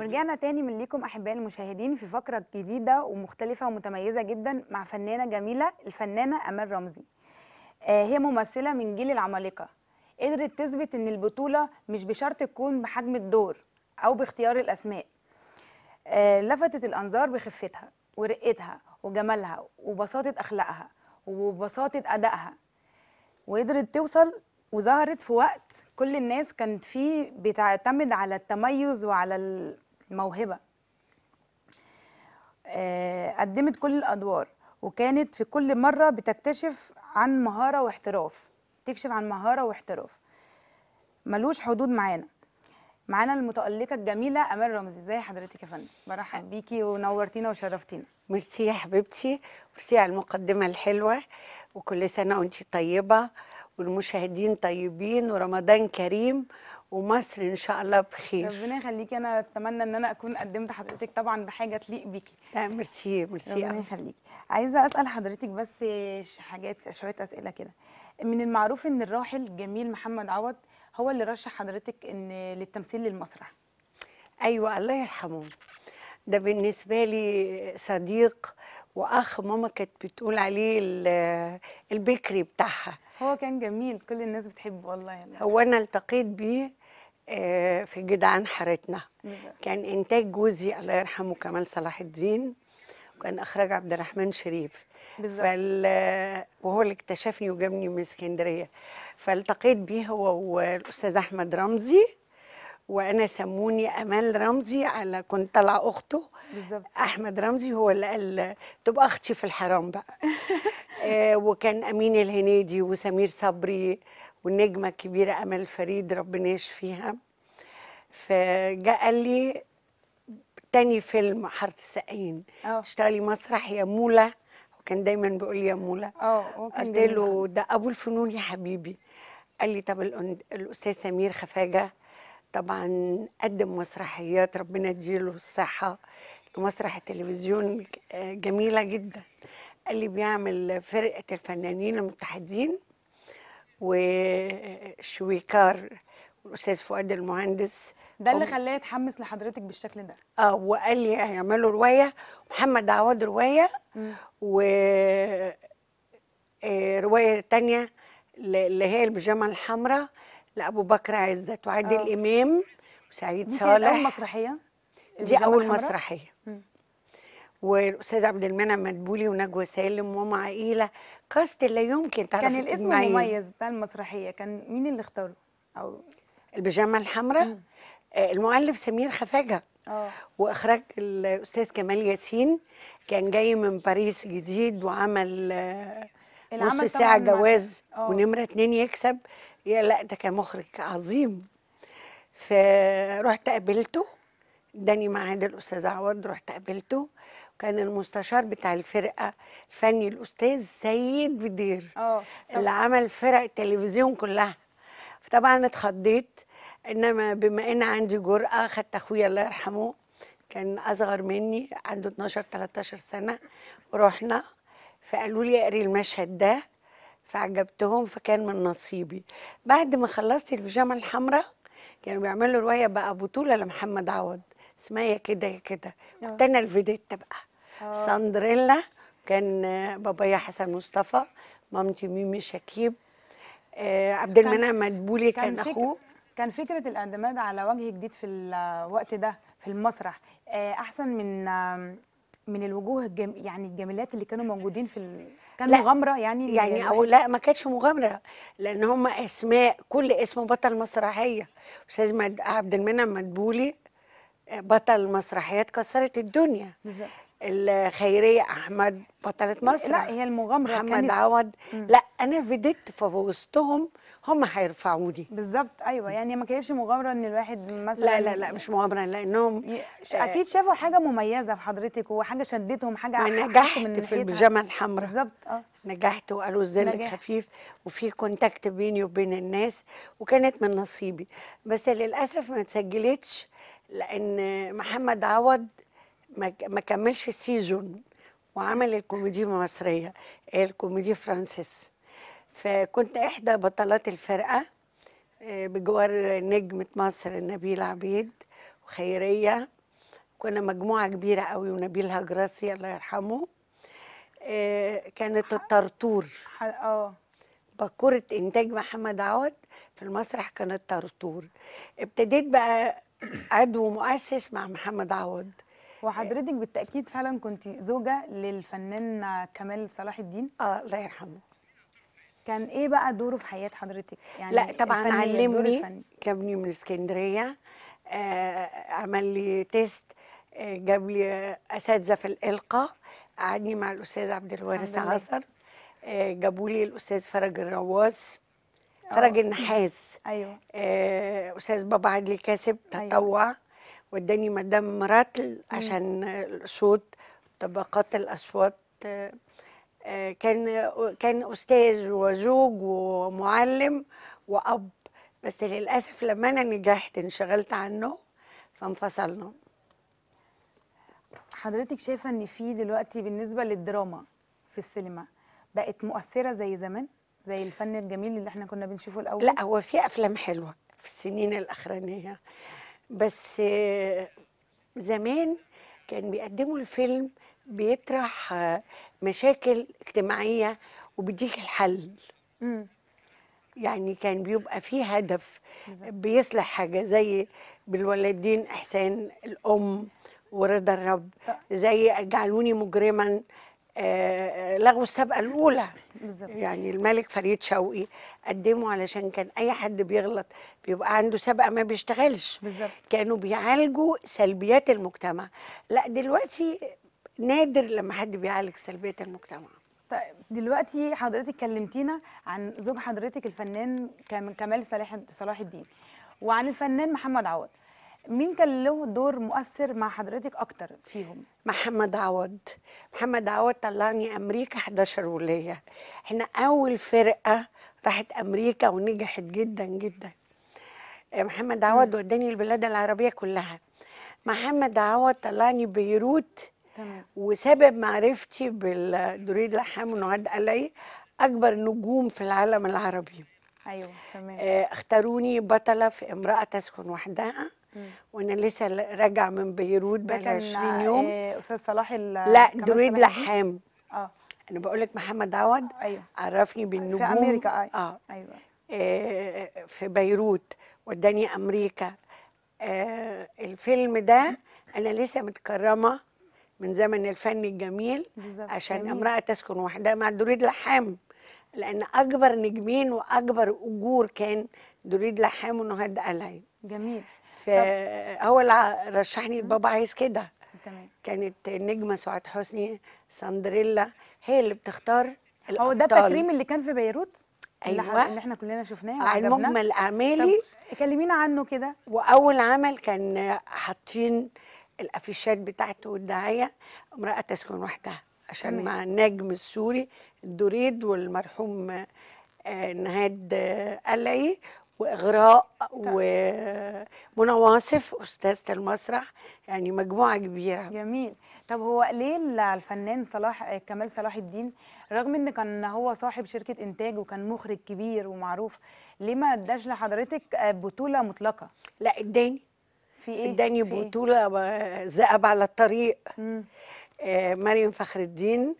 ورجعنا تاني من ليكم احبائي المشاهدين في فقره جديده ومختلفه ومتميزه جدا مع فنانه جميله الفنانه امال رمزي آه هي ممثله من جيل العمالقه قدرت تثبت ان البطوله مش بشرط تكون بحجم الدور او باختيار الاسماء آه لفتت الانظار بخفتها ورقتها وجمالها وبساطه اخلاقها وبساطه ادائها وقدرت توصل وظهرت في وقت كل الناس كانت فيه بتعتمد على التميز وعلى ال... موهبه آه، قدمت كل الادوار وكانت في كل مره بتكتشف عن مهاره واحتراف تكشف عن مهاره واحتراف ملوش حدود معانا معانا المتألقة الجميلة أمال رمزي ازي حضرتك يا فندم برحب بيكي ونورتينا وشرفتينا ميرسي يا حبيبتي ميرسي على المقدمة الحلوة وكل سنة وانت طيبة والمشاهدين طيبين ورمضان كريم ومصر ان شاء الله بخير ربنا يخليكي انا اتمنى ان انا اكون قدمت حضرتك طبعا بحاجه تليق بيكي لا ميرسي ميرسي ربنا يخليكي عايزه اسال حضرتك بس حاجات شويه اسئله كده من المعروف ان الراحل جميل محمد عوض هو اللي رشح حضرتك ان للتمثيل للمسرح ايوه الله يرحمه ده بالنسبه لي صديق واخ ماما كانت بتقول عليه البكري بتاعها هو كان جميل كل الناس بتحبه والله يعني. هو انا التقيت بيه آه، في جدعان حارتنا كان انتاج جوزي الله يرحمه كمال صلاح الدين وكان اخراج عبد الرحمن شريف فال... آه، وهو اللي اكتشفني وجابني من اسكندريه فالتقيت بيه هو والاستاذ احمد رمزي وانا سموني امال رمزي على كنت طالعه اخته بالزبط. احمد رمزي هو اللي قال تبقى اختي في الحرام بقى آه وكان امين الهنيدي وسمير صبري والنجمه الكبيره امل فريد ربنا يشفيها فجاء قال لي تاني فيلم حاره السقايين اه. تشتغلي مسرح يا موله وكان دايما بيقول لي يا موله اه، قلت له ده ابو الفنون يا حبيبي قال لي طب الاستاذ سمير خفاجه طبعا قدم مسرحيات ربنا يديله الصحه لمسرح التلفزيون جميله جدا قال لي بيعمل فرقه الفنانين المتحدين وشويكار والاستاذ فؤاد المهندس ده اللي خلاه يتحمس لحضرتك بالشكل ده اه وقال لي هيعملوا روايه محمد عواد روايه و آه، روايه تانية اللي هي البيجامه الحمراء لابو بكر عزت وعادل آه. امام وسعيد صالح دي اول مسرحيه دي اول مسرحيه والاستاذ عبد المنعم مدبولي ونجوى سالم وما عائله كاست لا يمكن تعرف كان الاسم المميز بتاع المسرحيه كان مين اللي اختاره او البيجامه الحمراء آه، المؤلف سمير خفاجه آه. واخراج الاستاذ كمال ياسين كان جاي من باريس جديد وعمل آه، نص ساعه جواز ونمره اتنين يكسب يا لا ده كان مخرج عظيم فرحت قابلته اداني معاد الاستاذ عوض رحت قابلته كان المستشار بتاع الفرقه الفني الاستاذ سيد بدير أوه. اللي عمل فرق التلفزيون كلها فطبعا اتخضيت انما بما ان عندي جرأه خدت اخويا الله يرحمه كان اصغر مني عنده 12 13 سنه ورحنا فقالوا لي اقري المشهد ده فعجبتهم فكان من نصيبي بعد ما خلصت البيجامه الحمراء كانوا بيعملوا روايه بقى بطوله لمحمد عوض اسمها يا كده يا كده آه. كنت انا الفيديتا بقى آه. ساندريلا كان بابايا حسن مصطفى مامتي ميمي شكيب آه، عبد المنعم مدبولي كان, كان اخوه كان فكره الاعتماد على وجه جديد في الوقت ده في المسرح آه، احسن من من الوجوه الجم... يعني الجميلات اللي كانوا موجودين في ال... كان مغامره يعني يعني او لا ما كانتش مغامره لان هم اسماء كل اسم بطل مسرحيه استاذ عبد المنعم مدبولي بطل مسرحيات كسرت الدنيا بالزبط. الخيريه احمد بطله مصر لا هي المغامره محمد عوض مم. لا انا فديت في وسطهم هم هيرفعوني بالظبط ايوه يعني ما كانتش مغامره ان الواحد مثلا لا لا لا مش مغامره لانهم آه، اكيد شافوا حاجه مميزه في حضرتك وحاجه شدتهم حاجه نجحت من في البيجامه الحمراء بالظبط اه نجحت وقالوا الزل خفيف وفي كونتاكت بيني وبين الناس وكانت من نصيبي بس للاسف ما اتسجلتش لان محمد عوض ما كملش السيزون وعمل الكوميدي المصريه الكوميدي فرانسيس فكنت احدى بطلات الفرقه آه، بجوار نجمه مصر نبيل عبيد وخيريه كنا مجموعه كبيره قوي ونبيل هجراسي الله يرحمه آه، كانت الطرطور اه بكوره إنتاج محمد عوض في المسرح كانت طرطور ابتديت بقى عضو مؤسس مع محمد عوض وحضرتك بالتاكيد فعلا كنت زوجه للفنان كمال صلاح الدين اه الله يرحمه كان ايه بقى دوره في حياه حضرتك يعني لا طبعا علمني جابني من اسكندريه آه عمل لي تيست آه جاب لي اساتذه في الالقاء قعدني مع الاستاذ عبد الوارث عصر آه جابوا لي الاستاذ فرج الرواز آه. فرج النحاس ايوه آه، استاذ بابا عدلي كاسب أيوه. تطوع أيوة. وداني مدام مراتل عشان الصوت طبقات الاصوات آه، كان كان استاذ وزوج ومعلم واب بس للاسف لما انا نجحت انشغلت عنه فانفصلنا حضرتك شايفه ان في دلوقتي بالنسبه للدراما في السينما بقت مؤثره زي زمان زي الفن الجميل اللي احنا كنا بنشوفه الاول لا هو في افلام حلوه في السنين الاخرانيه بس زمان كان بيقدموا الفيلم بيطرح مشاكل اجتماعيه وبيديك الحل مم. يعني كان بيبقى فيه هدف بيصلح حاجه زي بالولادين احسان الام ورضا الرب زي جعلوني مجرما آه، لغوا السابقه الاولى بالزبط. يعني الملك فريد شوقي قدمه علشان كان اي حد بيغلط بيبقى عنده سابقه ما بيشتغلش بالزبط. كانوا بيعالجوا سلبيات المجتمع لا دلوقتي نادر لما حد بيعالج سلبيات المجتمع طيب دلوقتي حضرتك كلمتينا عن زوج حضرتك الفنان كمال صلاح الدين وعن الفنان محمد عوض مين كان له دور مؤثر مع حضرتك اكتر فيهم محمد عوض محمد عوض طلعني امريكا 11 ولايه احنا اول فرقه راحت امريكا ونجحت جدا جدا آه، محمد عوض وداني البلاد العربيه كلها محمد عوض طلعني بيروت وسبب معرفتي بالدريد لحام ونعاد علي اكبر نجوم في العالم العربي ايوه تمام آه، اختاروني بطله في امراه تسكن وحدها وانا لسه راجعه من بيروت بقى 20 يوم آه، استاذ صلاح لا دريد لحام اه انا بقول لك محمد عوض أيوة. عرفني بالنجوم في امريكا آه. اه ايوه آه في بيروت وداني امريكا آه الفيلم ده انا لسه متكرمه من زمن الفن الجميل عشان امراه تسكن وحدها مع دريد لحام لان اكبر نجمين واكبر اجور كان دريد لحام ونهاد قلعي جميل فهو اللي رشحني بابا عايز كده تمام كانت النجمه سعاد حسني سندريلا هي اللي بتختار الابطال هو ده التكريم اللي كان في بيروت ايوه اللي احنا كلنا شفناه على مجمل اعمالي كلمينا عنه كده واول عمل كان حاطين الافيشات بتاعته والدعايه امراه تسكن وحدها عشان مم. مع النجم السوري الدريد والمرحوم آه، نهاد آه، قلعي واغراء طيب. ومنى واصف استاذه المسرح يعني مجموعه كبيره جميل طب هو ليه الفنان صلاح كمال صلاح الدين رغم ان كان هو صاحب شركه انتاج وكان مخرج كبير ومعروف ليه ما اداش لحضرتك بطوله مطلقه لا اداني في ايه اداني إيه؟ بطوله ذئب على الطريق آه مريم فخر الدين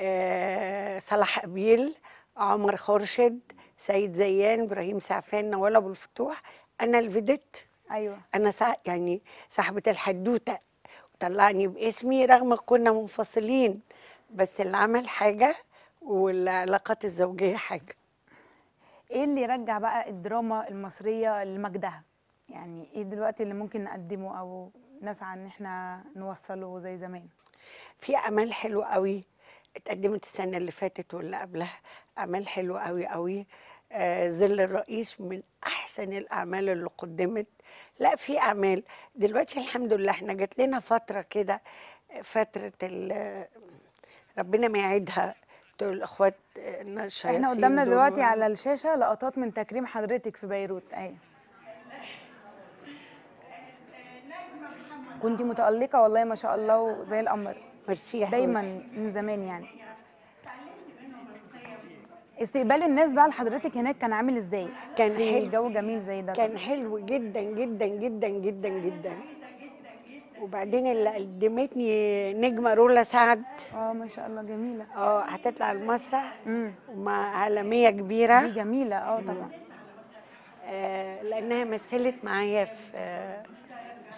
آه صلاح قبيل عمر خورشد سيد زيان ابراهيم سعفان نوال ابو الفتوح انا الفيديت ايوه انا سا يعني صاحبه الحدوته وطلعني باسمي رغم كنا منفصلين بس العمل حاجه والعلاقات الزوجيه حاجه ايه اللي يرجع بقى الدراما المصريه لمجدها يعني ايه دلوقتي اللي ممكن نقدمه او نسعى ان احنا نوصله زي زمان في امل حلو قوي اتقدمت السنه اللي فاتت واللي قبلها اعمال حلوه قوي قوي آه ظل الرئيس من احسن الاعمال اللي قدمت لا في اعمال دلوقتي الحمد لله احنا جات لنا فتره كده فتره ربنا ما يعيدها الاخوات احنا قدامنا دلوقتي على الشاشه لقطات من تكريم حضرتك في بيروت اي كنت متألقة والله ما شاء الله وزي القمر ميرسي دايما من زمان يعني استقبال الناس بقى لحضرتك هناك كان عامل ازاي؟ كان حلو الجو جميل زي ده كان حلو جدا جدا جدا جدا جدا وبعدين اللي قدمتني نجمه رولا سعد اه ما شاء الله جميله اه هتطلع المسرح مع عالميه كبيره دي جميله اه طبعا آه لانها مثلت معايا في آه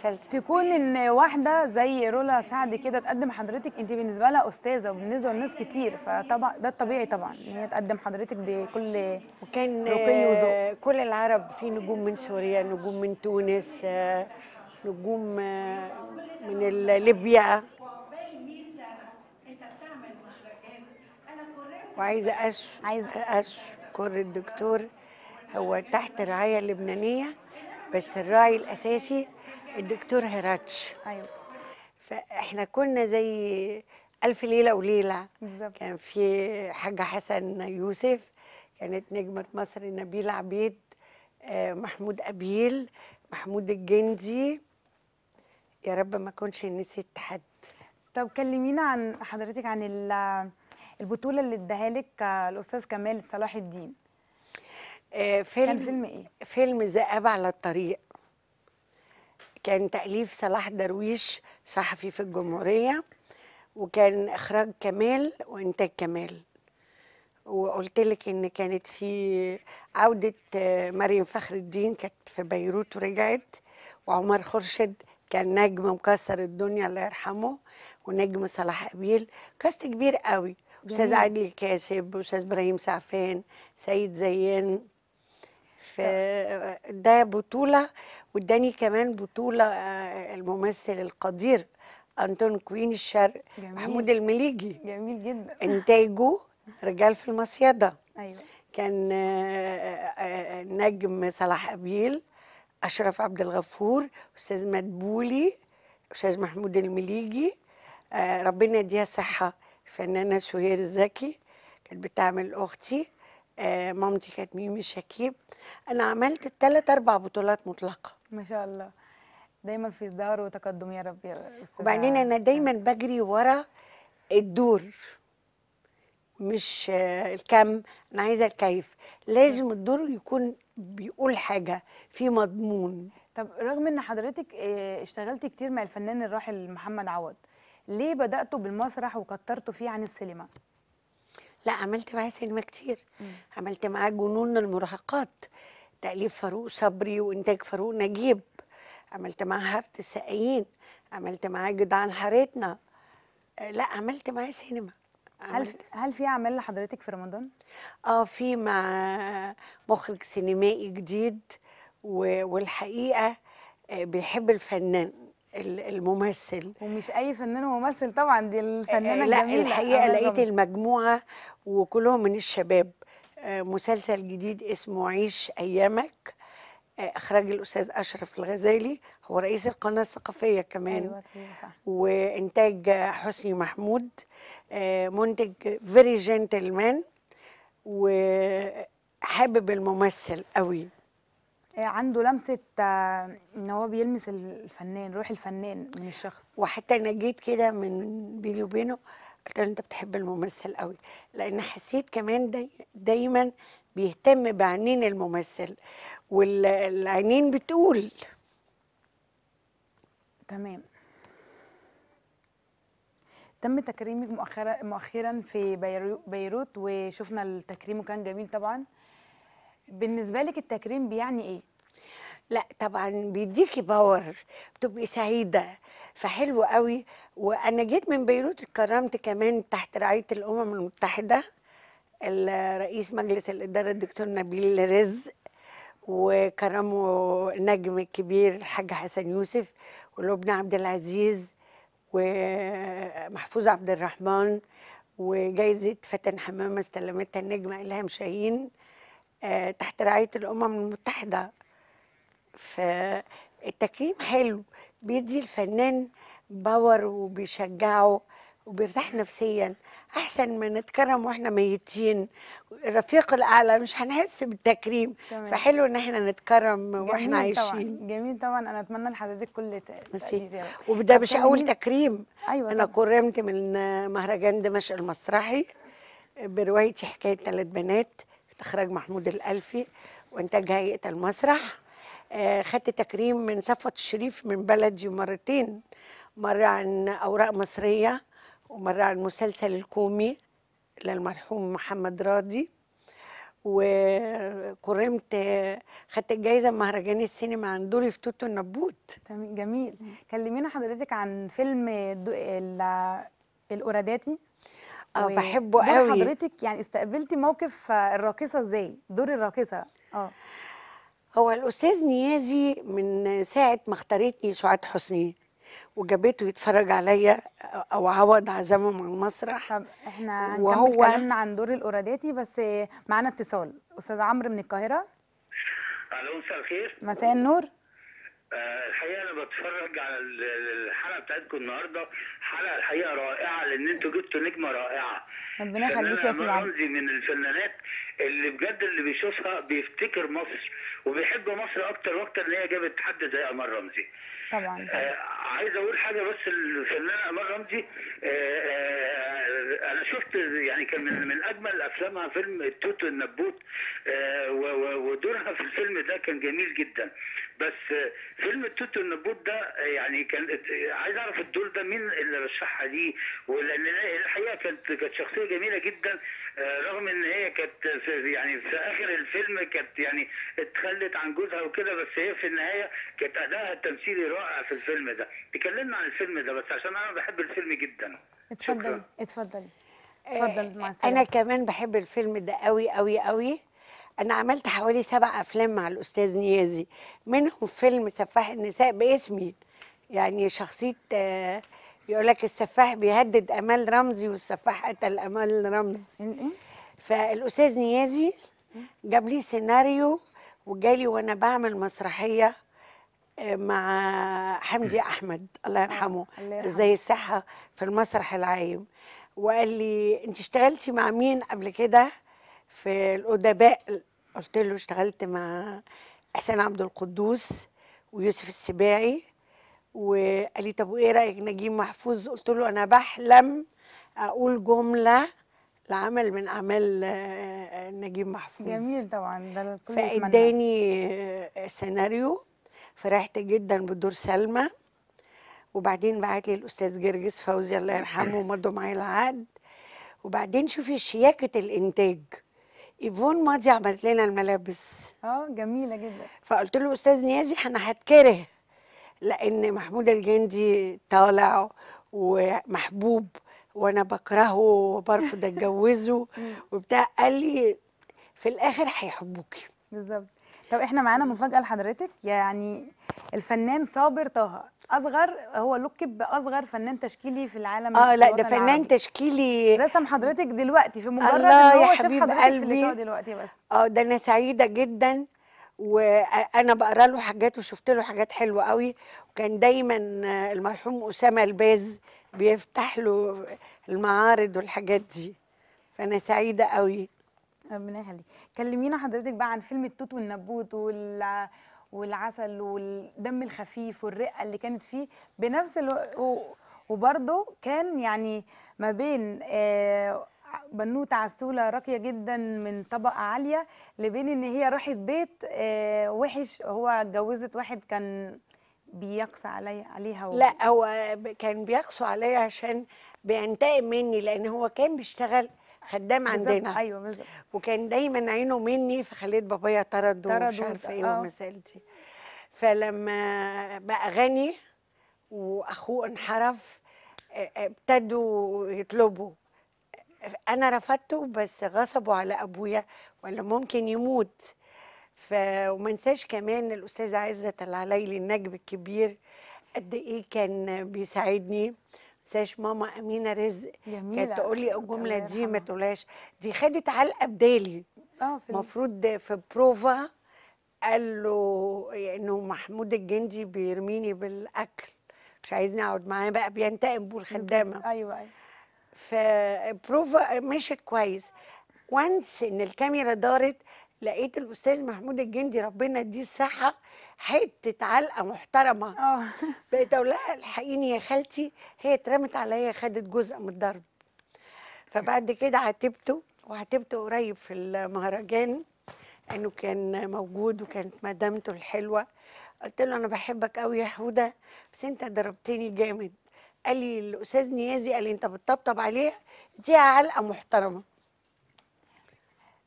مسلسل تكون ان واحده زي رولا سعد كده تقدم حضرتك انت بالنسبه لها استاذه وبالنسبه لناس كتير فطبعا ده الطبيعي طبعا ان هي تقدم حضرتك بكل وكان رقي وذوق كل العرب في نجوم من سوريا نجوم من تونس نجوم من ليبيا وعايزه أش اشكر الدكتور هو تحت رعايه لبنانيه بس الراعي الاساسي الدكتور هيراتش ايوه فاحنا كنا زي الف ليله وليله بالزبط. كان في حاجه حسن يوسف كانت نجمه مصر نبيل عبيد آه، محمود ابيل محمود الجندي يا رب ما اكونش نسيت حد طب كلمينا عن حضرتك عن البطوله اللي اداها لك آه، الاستاذ كمال صلاح الدين آه، فيلم كان فيلم ايه فيلم ذئاب على الطريق كان تأليف صلاح درويش صحفي في الجمهورية وكان إخراج كمال وإنتاج كمال وقلت لك إن كانت في عودة آه، مريم فخر الدين كانت في بيروت ورجعت وعمر خرشد كان نجم مكسر الدنيا الله يرحمه ونجم صلاح قبيل كاست كبير قوي أستاذ عادل كاسب أستاذ إبراهيم سعفان سيد زيان آه، في آه، ده بطوله واداني كمان بطوله آه، الممثل القدير انتون كوين الشرق جميل. محمود المليجي جميل جدا انتاجه رجال في المصيده ايوه كان نجم صلاح ابيل اشرف عبد الغفور استاذ مدبولي استاذ محمود المليجي ربنا يديها صحه الفنانه سهير الزكي كانت بتعمل اختي آه، مامتي كانت ميمي شكيب انا عملت ثلاث اربع بطولات مطلقه ما شاء الله دايما في ازدهار وتقدم يا رب يا وبعدين انا دايما بجري ورا الدور مش آه، الكم انا عايزه الكيف لازم الدور يكون بيقول حاجه في مضمون طب رغم ان حضرتك آه، اشتغلتي كتير مع الفنان الراحل محمد عوض ليه بداتوا بالمسرح وكترتوا فيه عن السينما لا عملت معاه سينما كتير مم. عملت معاه جنون المراهقات تأليف فاروق صبري وإنتاج فاروق نجيب عملت معاه هارت السقايين عملت معاه جدعان حارتنا آه، لا عملت معاه سينما هل هل في اعمال لحضرتك في رمضان؟ اه في مع مخرج سينمائي جديد والحقيقه آه، بيحب الفنان الممثل ومش اي فنان وممثل طبعا دي الفنانه آه، لا الجميله الحقيقه لقيت المجموعه وكلهم من الشباب آه، مسلسل جديد اسمه عيش ايامك آه، اخراج الاستاذ اشرف الغزالي هو رئيس القناه الثقافيه كمان أيوة وانتاج حسني محمود منتج فيري جنتلمان وحابب الممثل قوي عنده لمسه آه، ان هو بيلمس الفنان روح الفنان من الشخص وحتى انا جيت كده من بيني وبينه قلت له انت بتحب الممثل قوي لان حسيت كمان داي دايما بيهتم بعينين الممثل والعينين بتقول تمام تم تكريمك مؤخرا مؤخرا في بيروت وشفنا التكريم وكان جميل طبعا بالنسبه لك التكريم بيعني ايه لا طبعا بيديكي باور بتبقي سعيده فحلو قوي وانا جيت من بيروت اتكرمت كمان تحت رعايه الامم المتحده رئيس مجلس الاداره الدكتور نبيل رزق وكرمه نجم الكبير الحاج حسن يوسف ولبنى عبد العزيز ومحفوظ عبد الرحمن وجائزة فتن حمامة استلمتها النجمة إلهام شاهين آه، تحت رعاية الأمم المتحدة فالتكريم حلو بيدي الفنان باور وبيشجعه وبيرتاح نفسيا احسن ما نتكرم واحنا ميتين الرفيق الاعلى مش هنحس بالتكريم جميل. فحلو ان احنا نتكرم واحنا عايشين طبعًا. جميل طبعا انا اتمنى لحضرتك كل تقدير يعني وده مش اول تكريم أيوة انا كرمت من مهرجان دمشق المسرحي بروايتي حكايه ثلاث بنات اخراج محمود الالفي وانتاج هيئه المسرح آه، خدت تكريم من صفوه الشريف من بلدي مرتين مرة عن أوراق مصرية ومرة عن مسلسل الكومي للمرحوم محمد راضي وكرمت خدت الجايزه مهرجان السينما عن دوري في توتو النبوت جميل كلمينا حضرتك عن فيلم الأوراداتي اه بحبه قوي حضرتك يعني استقبلتي موقف الراقصه ازاي دور الراقصه اه هو الاستاذ نيازي من ساعه ما اختارتني سعاد حسني وجابته يتفرج عليا او عوض عزمه من المسرح طب احنا وهو... كلامنا عن دور الاوراداتي بس معانا اتصال استاذ عمرو من القاهره الو مساء الخير مساء النور آه، الحقيقه انا بتفرج على الحلقه بتاعتكم النهارده حلقه الحقيقه رائعه لان انتوا جبتوا نجمه رائعه ربنا يخليك يا سيدي رمزي من الفنانات اللي بجد اللي بيشوفها بيفتكر مصر وبيحب مصر اكتر واكتر ان هي جابت حد زي عمر رمزي طبعا, طبعا. آه عايز اقول حاجه بس الفنانه امال رمزي آه، آه، انا شفت يعني كان من, من اجمل افلامها فيلم التوت آه، والنبوت ودورها في الفيلم ده كان جميل جدا بس فيلم التوت والنبوت ده يعني كان عايز اعرف الدور ده مين اللي رشحها ليه ولان الحقيقه كانت كانت شخصيه جميله جدا آه، رغم ان هي كانت يعني في اخر الفيلم كانت يعني اتخلت عن جوزها وكده بس هي في النهايه كانت ادائها التمثيلي رائع في الفيلم ده تكلمنا عن الفيلم ده بس عشان انا بحب الفيلم جدا اتفضلي اتفضلي آه، اتفضل مع انا كمان بحب الفيلم ده قوي قوي قوي انا عملت حوالي سبع افلام مع الاستاذ نيازي منهم فيلم سفاح النساء باسمي يعني شخصيه آه يقول لك السفاح بيهدد امال رمزي والسفاح قتل امال رمزي فالاستاذ نيازي جاب لي سيناريو وجالي وانا بعمل مسرحيه آه، مع حمدي احمد الله يرحمه زي الصحه في المسرح العايم وقال لي انت اشتغلتي مع مين قبل كده في الادباء قلت له اشتغلت مع احسان عبد القدوس ويوسف السباعي وقال لي طب وايه رايك نجيب محفوظ قلت له انا بحلم اقول جمله لعمل من اعمال آه، نجيب محفوظ جميل طبعا ده الكل فاداني آه، سيناريو فرحت جدا بدور سلمى وبعدين بعت لي الاستاذ جرجس فوزي الله يرحمه ومضوا معايا العقد وبعدين شوفي شياكه الانتاج ايفون ماضي عملت لنا الملابس اه جميله جدا فقلت له استاذ نيازي انا هتكره لان محمود الجندي طالع ومحبوب وانا بكرهه وبرفض اتجوزه وبتاع قال لي في الاخر هيحبوكي بالظبط طب احنا معانا مفاجاه لحضرتك يعني الفنان صابر طه اصغر هو لقب باصغر فنان تشكيلي في العالم اه لا ده فنان العربي. تشكيلي رسم حضرتك دلوقتي في مجرد ان هو يا شاف حضرتك قلبي. في دلوقتي بس اه ده انا سعيده جدا وانا بقرا له حاجات وشفت له حاجات حلوه قوي وكان دايما المرحوم اسامه الباز بيفتح له المعارض والحاجات دي فانا سعيده قوي ربنا يخليك كلمينا حضرتك بقى عن فيلم التوت والنبوت وال والعسل والدم الخفيف والرقه اللي كانت فيه بنفس الو... وبرده كان يعني ما بين آه بنوته عسوله راقيه جدا من طبقه عاليه لبين ان هي راحت بيت آه، وحش هو اتجوزت واحد كان بيقسى علي عليها و... لا هو كان بيقسو عليا عشان بينتقم مني لان هو كان بيشتغل خدام عندنا ايوه بالظبط وكان دايما عينه مني فخليت بابايا طرد ومش عارفه ايه آه. والمسائل دي فلما بقى غني واخوه انحرف آه، ابتدوا يطلبوا انا رفضته بس غصبوا على ابويا ولا ممكن يموت ف وما انساش كمان الاستاذ عزه العليلي النجم الكبير قد ايه كان بيساعدني تنساش ماما امينه رزق جميلة. كانت تقول لي الجمله دي ما تقولهاش دي خدت علقه بدالي آه، المفروض في, في بروفا قال له انه محمود الجندي بيرميني بالاكل مش عايزني اقعد معاه بقى بينتقم خدامه ايوه ايوه فبروفا مشيت كويس وانس ان الكاميرا دارت لقيت الاستاذ محمود الجندي ربنا يديه الصحه حته علقه محترمه اه بقيت اقول لها الحقيني يا خالتي هي اترمت عليا خدت جزء من الضرب فبعد كده عاتبته وعاتبته قريب في المهرجان انه كان موجود وكانت مدامته الحلوه قلت له انا بحبك قوي يا حوده بس انت ضربتني جامد قال لي الاستاذ نيازي قال لي انت بتطبطب عليها دي علقه محترمه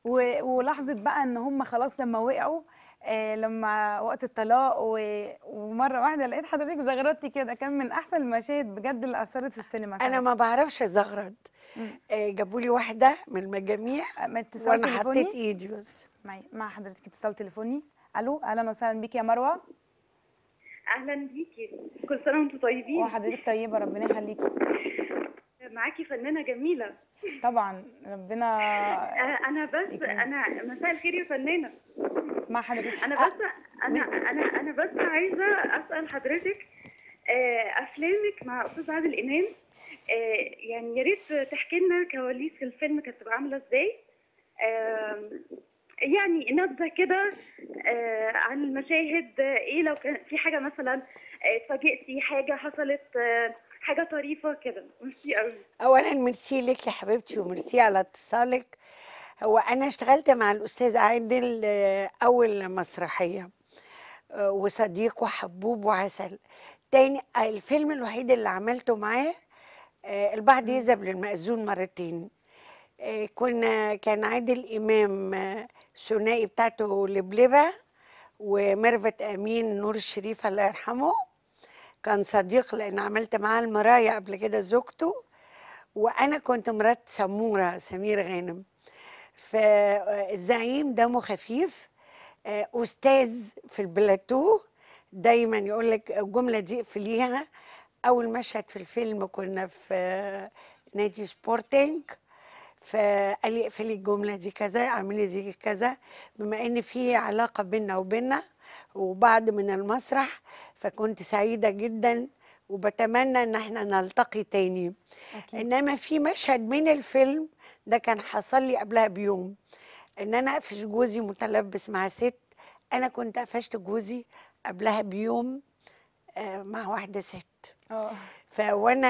ولاحظت ولحظه بقى ان هم خلاص لما وقعوا آه لما وقت الطلاق و... ومره واحده لقيت حضرتك زغرتي كده كان من احسن المشاهد بجد اللي اثرت في السينما انا ما بعرفش ازغرد آه جابوا لي واحده من المجاميع آه، وانا حطيت ايدي بس مع, مع حضرتك اتصال تليفوني الو اهلا وسهلا بيك يا مروه اهلا بيكي كل سنه وانتم طيبين وحضرتك طيبه ربنا يخليكي معاكي فنانه جميله طبعا ربنا أه، انا بس انا مساء الخير يا فنانه مع حضرتك انا أه. بس انا انا انا بس عايزه اسال حضرتك أه، افلامك مع استاذ عادل امام يعني يا ريت تحكي لنا كواليس الفيلم كانت بتبقى عامله ازاي يعني نبذه كده آه، عن المشاهد آه، ايه لو كان في حاجه مثلا آه، اتفاجئتي حاجه حصلت حاجه طريفه كده ميرسي قوي اولا ميرسي لك يا حبيبتي وميرسي على اتصالك هو انا اشتغلت مع الاستاذ عادل اول مسرحيه وصديق وحبوب وعسل تاني الفيلم الوحيد اللي عملته معاه البعض يذهب للمأذون مرتين آه، كنا كان عادل امام الثنائي آه، بتاعته لبلبه وميرفت امين نور الشريف الله يرحمه كان صديق لان عملت معاه المرايا قبل كده زوجته وانا كنت مرات سموره سمير غانم فالزعيم دمه خفيف آه، استاذ في البلاتو دايما يقول لك الجمله دي اقفليها اول مشهد في الفيلم كنا في نادي سبورتنج فقال لي اقفلي الجمله دي كذا اعملي دي كذا بما ان في علاقه بيننا وبيننا وبعد من المسرح فكنت سعيده جدا وبتمنى ان احنا نلتقي تاني أكيد. انما في مشهد من الفيلم ده كان حصل لي قبلها بيوم ان انا اقفش جوزي متلبس مع ست انا كنت قفشت جوزي قبلها بيوم آه، مع واحده ست اه فوانا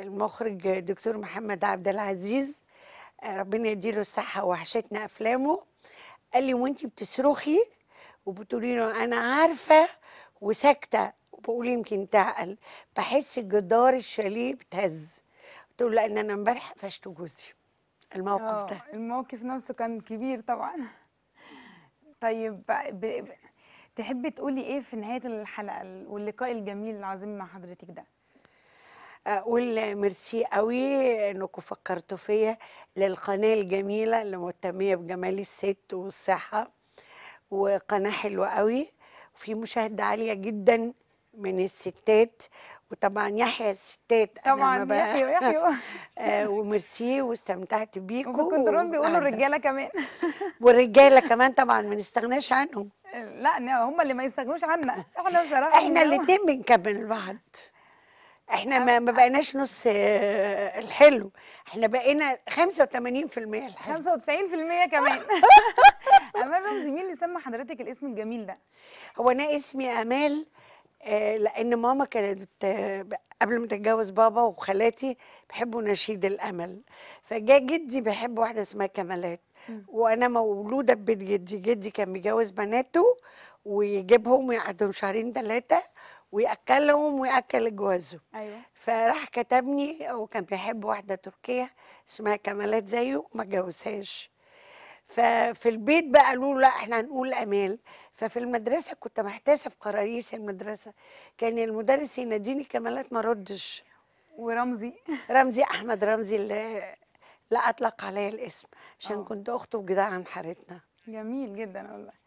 المخرج دكتور محمد عبد العزيز ربنا يديله الصحه وحشتنا افلامه قال لي وانت بتصرخي وبتقولي له انا عارفه وساكته وبقول يمكن تعقل بحس جدار الشاليه بتهز قلت له لان انا امبارح قفشت جوزي الموقف آه، ده الموقف نفسه كان كبير طبعا طيب ب... ب... تحبي تقولي ايه في نهايه الحلقه واللقاء الجميل العظيم مع حضرتك ده اقول ميرسي قوي انكم فكرتوا فيا للقناه الجميله اللي مهتميه بجمال الست والصحه وقناه حلوه قوي وفي مشاهده عاليه جدا من الستات وطبعا يحيى الستات طبعا أنا يحيى يحيى آه، وميرسي واستمتعت بيكم وكنت دول بيقولوا الرجاله كمان والرجاله كمان طبعا ما نستغناش عنهم لا هم اللي ما يستغنوش عنا احنا بصراحه احنا يعني. الاثنين بنكمل بعض احنا ما, ما بقيناش نص آه، الحلو احنا بقينا 85% الحلو 95% كمان امال رمزي مين اللي سمى حضرتك الاسم الجميل ده هو انا اسمي امال آه، لان ماما كانت آه، قبل ما تتجوز بابا وخالاتي بيحبوا نشيد الامل فجاء جدي بيحب واحده اسمها كمالات وانا مولوده في بيت جدي جدي كان بيجوز بناته ويجيبهم ويقعدهم شهرين ثلاثه وياكلهم وياكل جوازه ايوه فراح كتبني وكان بيحب واحده تركيه اسمها كمالات زيه وما جوزهاش ففي البيت بقى قالوا لا احنا هنقول امال ففي المدرسه كنت محتاسه في قراريس المدرسه كان المدرس يناديني كمالات ما ردش ورمزي رمزي احمد رمزي اللي لا اطلق عليا الاسم عشان أوه. كنت اخته وجدعان حارتنا جميل جدا والله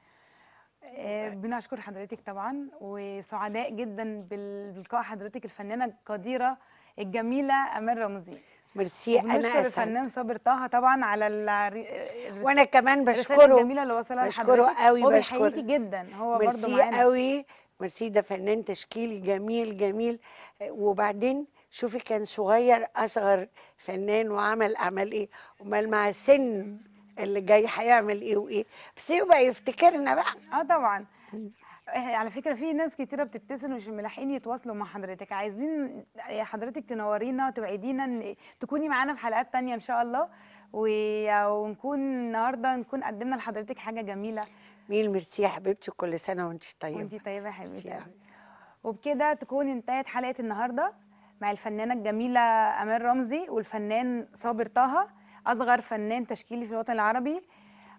آه، طيب. بنشكر حضرتك طبعا وسعداء جدا بلقاء حضرتك الفنانه القديره الجميله امال رمزي ميرسي انا اسف الفنان صابر طه طبعا على الرس... وانا كمان بشكره الجميله اللي وصلها بشكره قوي بشكره بشكره جدا هو برضه معانا قوي ميرسي ده فنان تشكيلي جميل جميل آه، وبعدين شوفي كان صغير اصغر فنان وعمل اعمال ايه امال مع سن اللي جاي هيعمل ايه وايه بس يبقى يفتكرنا بقى اه طبعا إيه، على فكره في ناس كتيره بتتصل مش ملاحقين يتواصلوا مع حضرتك عايزين إيه، حضرتك تنورينا ان تكوني معانا في حلقات تانية ان شاء الله ونكون النهارده نكون قدمنا لحضرتك حاجه جميله ميل ميرسي يا حبيبتي كل سنه وانت طيبه وانت طيبه يا حبيبتي وبكده تكون انتهت حلقه النهارده مع الفنانه الجميله امال رمزي والفنان صابر طه اصغر فنان تشكيلي في الوطن العربي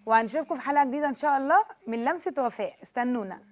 وهنشوفكم في حلقه جديده ان شاء الله من لمسه وفاء استنونا